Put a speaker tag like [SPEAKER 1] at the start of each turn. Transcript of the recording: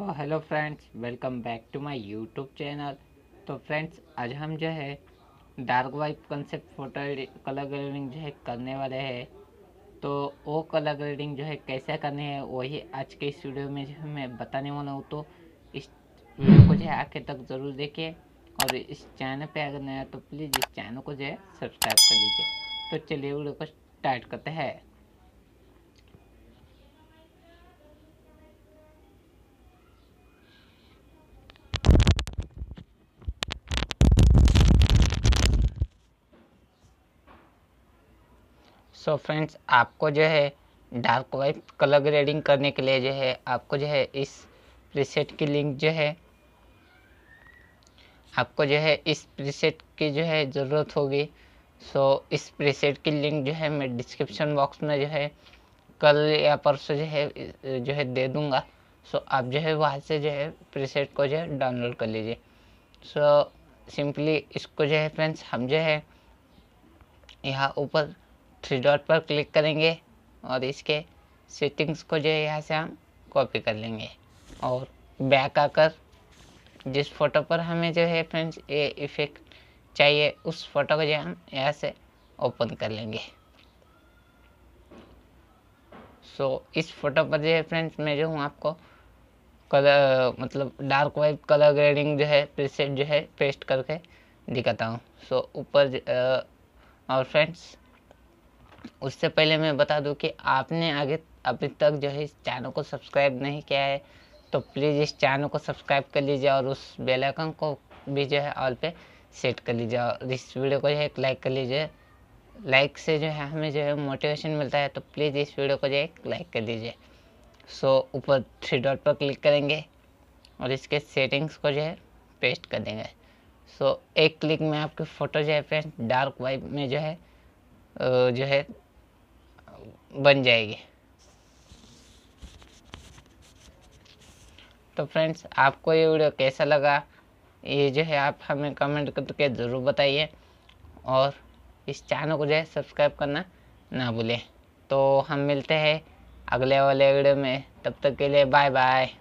[SPEAKER 1] तो hello friends welcome back to my YouTube channel तो friends आज हम जो है dark vibe concept photo colour grading जो है करने वाले हैं तो वो कलर ग्रेडिंग जो है कैसे करनी है वही आज के इस वीडियो में जो है मैं बताने वाला हूँ तो इस वीडियो को जो है आखिर तक ज़रूर देखिए और इस चैनल पर अगर नया तो प्लीज़ इस चैनल को जो है सब्सक्राइब कर लीजिए तो चलिए वीडियो को स्टार्ट करते हैं सो so फ्रेंड्स आपको जो है डार्क वाइप कलर ग्रेडिंग करने के लिए जो है आपको जो है इस प्रीसेट की लिंक जो है आपको जो है इस प्रीसेट की जो है ज़रूरत होगी सो so, इस प्रीसेट की लिंक जो है मैं डिस्क्रिप्शन बॉक्स में जो है कल या परसों जो है जो है दे दूँगा सो so, आप जो है वहाँ से जो है प्रीसेट को जो है डाउनलोड कर लीजिए सो so, सिंपली इसको जो है फ्रेंड्स हम जो है यहाँ ऊपर थ्री डॉट पर क्लिक करेंगे और इसके सेटिंग्स को जो है यहाँ से हम कॉपी कर लेंगे और बैक आकर जिस फोटो पर हमें जो है फ्रेंड्स ये इफ़ेक्ट चाहिए उस फोटो को जो हम यहाँ से ओपन कर लेंगे सो so, इस फोटो पर जो है फ्रेंड्स मैं जो हूँ आपको कलर मतलब डार्क वाइब कलर ग्रेडिंग जो है प्रीसेट जो है पेस्ट करके दिखाता हूँ सो so, ऊपर और फ्रेंड्स उससे पहले मैं बता दूं कि आपने आगे अभी तक जो है इस चैनल को सब्सक्राइब नहीं किया है तो प्लीज़ इस चैनल को सब्सक्राइब कर लीजिए और उस बेल आइकन को भी जो है ऑल पे सेट कर लीजिए और इस वीडियो को जो है एक लाइक कर लीजिए लाइक से जो है हमें जो है मोटिवेशन मिलता है तो प्लीज़ इस वीडियो को जो है एक लाइक कर दीजिए सो ऊपर थ्री डॉट पर क्लिक करेंगे और इसके सेटिंग्स को जो है पेस्ट कर देंगे सो एक क्लिक में आपकी फ़ोटो जो है फ्रेंड डार्क वाइब में जो है जो है बन जाएगी तो फ्रेंड्स आपको ये वीडियो कैसा लगा ये जो है आप हमें कमेंट करके ज़रूर बताइए और इस चैनल को जो है सब्सक्राइब करना ना भूलें तो हम मिलते हैं अगले वाले वीडियो में तब तक के लिए बाय बाय